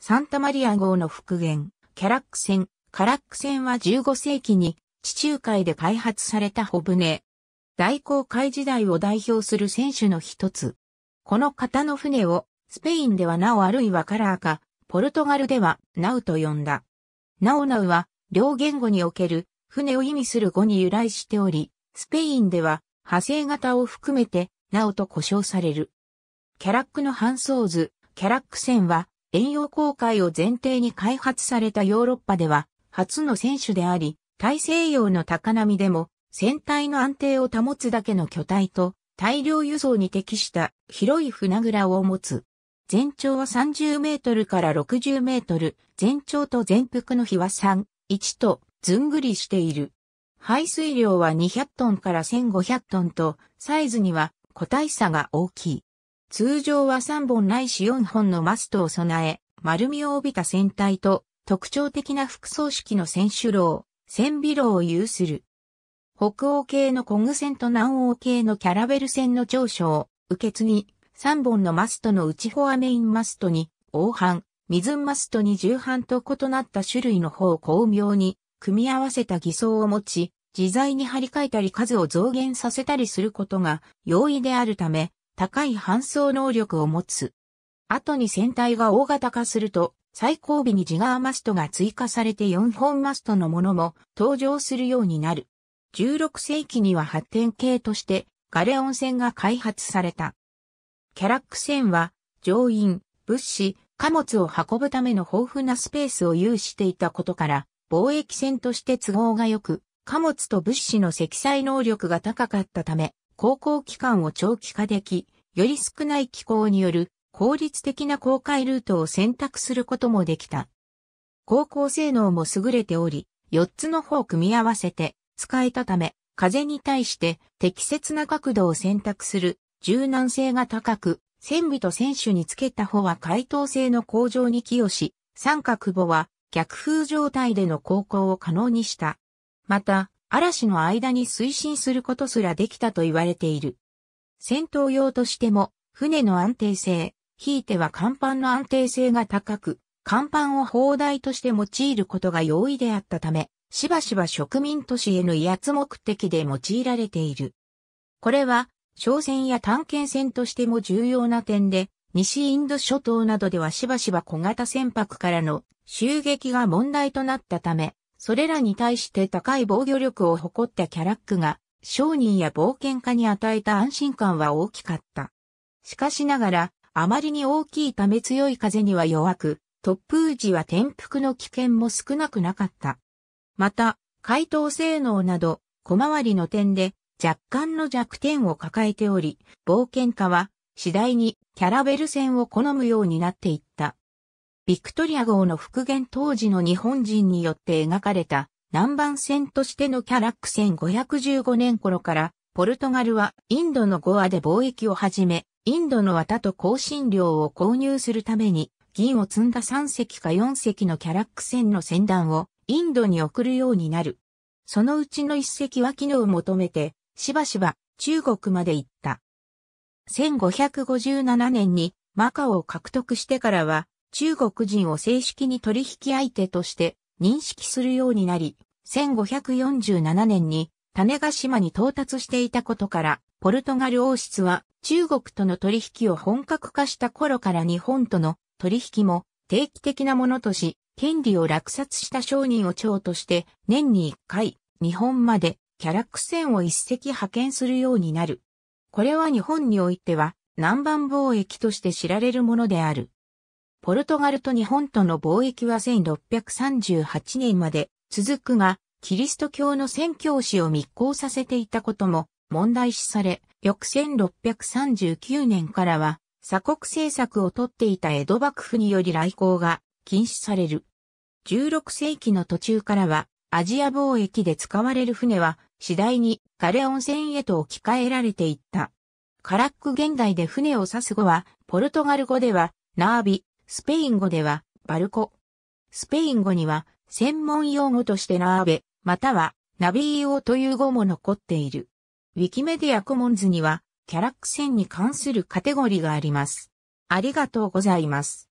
サンタマリア号の復元、キャラック船。カラック船は15世紀に地中海で開発された小船。大航海時代を代表する船種の一つ。この型の船をスペインではナオあるいはカラーか、ポルトガルではナウと呼んだ。ナオナウは両言語における船を意味する語に由来しており、スペインでは派生型を含めてナオと呼称される。キャラックの搬送図、キャラック船は遠洋航海を前提に開発されたヨーロッパでは初の選手であり、大西洋の高波でも船体の安定を保つだけの巨体と大量輸送に適した広い船倉を持つ。全長は30メートルから60メートル、全長と全幅の比は3、1とずんぐりしている。排水量は200トンから1500トンと、サイズには個体差が大きい。通常は3本ないし4本のマストを備え、丸みを帯びた船体と特徴的な副装式の船首楼、船尾楼を有する。北欧系のコグ船と南欧系のキャラベル船の長所を受け継ぎ、3本のマストの内フォアメインマストに、黄斑、水マストに重版と異なった種類の方を巧妙に組み合わせた偽装を持ち、自在に張り替えたり数を増減させたりすることが容易であるため、高い搬送能力を持つ。後に船体が大型化すると、最後尾にジガーマストが追加されて4本マストのものも登場するようになる。16世紀には発展系としてガレオン船が開発された。キャラック船は乗員、物資、貨物を運ぶための豊富なスペースを有していたことから、貿易船として都合が良く、貨物と物資の積載能力が高かったため、航行期間を長期化でき、より少ない気候による効率的な航海ルートを選択することもできた。航行性能も優れており、4つの方を組み合わせて使えたため、風に対して適切な角度を選択する柔軟性が高く、船尾と船首につけた方は回答性の向上に寄与し、三角帆は逆風状態での航行を可能にした。また、嵐の間に推進することすらできたと言われている。戦闘用としても、船の安定性、ひいては甲板の安定性が高く、甲板を砲台として用いることが容易であったため、しばしば植民都市への威圧目的で用いられている。これは、商船や探検船としても重要な点で、西インド諸島などではしばしば小型船舶からの襲撃が問題となったため、それらに対して高い防御力を誇ったキャラックが、商人や冒険家に与えた安心感は大きかった。しかしながら、あまりに大きいため強い風には弱く、突風時は転覆の危険も少なくなかった。また、回答性能など、小回りの点で若干の弱点を抱えており、冒険家は次第にキャラベル戦を好むようになっていった。ビクトリア号の復元当時の日本人によって描かれた南蛮船としてのキャラック1515年頃からポルトガルはインドのゴアで貿易を始め、インドの綿と香辛料を購入するために銀を積んだ3隻か4隻のキャラック船の船団をインドに送るようになる。そのうちの1隻は機能を求めて、しばしば中国まで行った。1557年にマカオを獲得してからは中国人を正式に取引相手として認識するようになり、1547年に種ヶ島に到達していたことから、ポルトガル王室は中国との取引を本格化した頃から日本との取引も定期的なものとし、権利を落札した商人を長として年に1回日本までキャラクセンを一隻派遣するようになる。これは日本においては南蛮貿易として知られるものである。ポルトガルと日本との貿易は1638年まで続くが、キリスト教の宣教師を密航させていたことも問題視され、翌1639年からは、鎖国政策をとっていた江戸幕府により来航が禁止される。16世紀の途中からは、アジア貿易で使われる船は、次第にガレ温泉へと置き換えられていった。カラック現代で船を指す語は、ポルトガル語では、ナービ、スペイン語では、バルコ。スペイン語には、専門用語としてナーベ、または、ナビーオという語も残っている。ウィキメディアコモンズには、キャラクセンに関するカテゴリがあります。ありがとうございます。